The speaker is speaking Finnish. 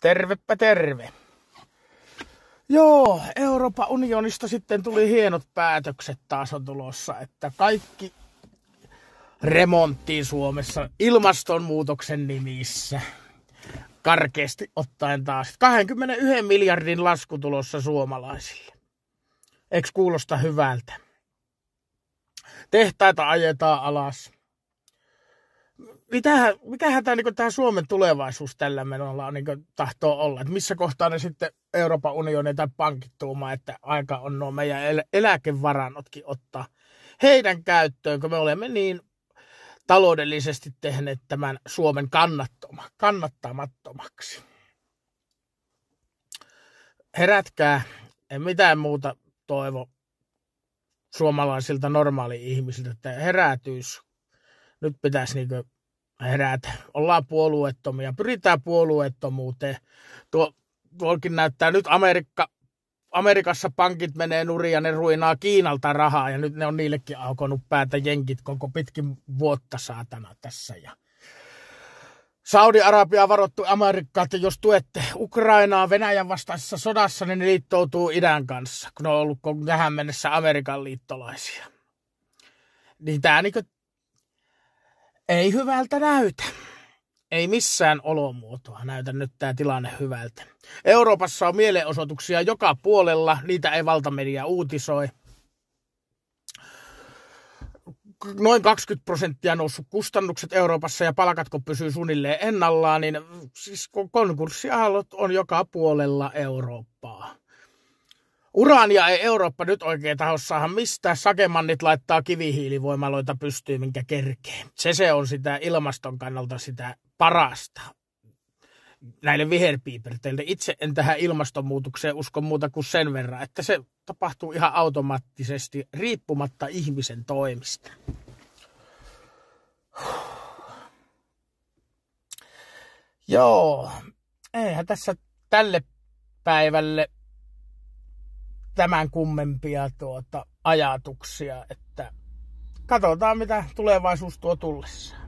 Tervepä terve. Joo, Euroopan unionista sitten tuli hienot päätökset taas on tulossa, että kaikki remonttiin Suomessa ilmastonmuutoksen nimissä. Karkeasti ottaen taas 21 miljardin lasku tulossa suomalaisille. Eikö kuulosta hyvältä? Tehtaita ajetaan alas, mitähän, mitähän tämä, niin tämä Suomen tulevaisuus tällä menolla on, niin kuin, tahtoo olla? Että missä kohtaa ne sitten Euroopan unioni tai pankit että aika on nuo meidän el- eläkevarannotkin ottaa heidän käyttöön, kun me olemme niin taloudellisesti tehneet tämän Suomen kannattoma, kannattamattomaksi. Herätkää, en mitään muuta toivo suomalaisilta normaali-ihmisiltä, että herätyys. Nyt pitäisi niin herätä. Ollaan puolueettomia, pyritään puolueettomuuteen. Tuo, tuolkin näyttää nyt Amerikka, Amerikassa pankit menee nurin ja ne ruinaa Kiinalta rahaa ja nyt ne on niillekin aukonut päätä jenkit koko pitkin vuotta saatana tässä. Ja Saudi-Arabia varoittu Amerikkaa, että jos tuette Ukrainaa Venäjän vastaisessa sodassa, niin ne liittoutuu idän kanssa, kun ne on ollut tähän mennessä Amerikan liittolaisia. Niin tämä niin ei hyvältä näytä. Ei missään olomuotoa näytä nyt tämä tilanne hyvältä. Euroopassa on mielenosoituksia joka puolella, niitä ei valtamedia uutisoi. Noin 20 prosenttia noussut kustannukset Euroopassa ja kun pysyy suunnilleen ennallaan, niin siis konkurssiaallot on joka puolella Eurooppaa. Uraania ei Eurooppa nyt oikein tahossahan mistä Sakemannit laittaa kivihiilivoimaloita pystyyn, minkä kerkee. Se se on sitä ilmaston kannalta sitä parasta näille viherpiiperteille. Itse en tähän ilmastonmuutokseen usko muuta kuin sen verran, että se tapahtuu ihan automaattisesti riippumatta ihmisen toimista. Joo, eihän tässä tälle päivälle tämän kummempia tuota ajatuksia, että katsotaan mitä tulevaisuus tuo tullessaan.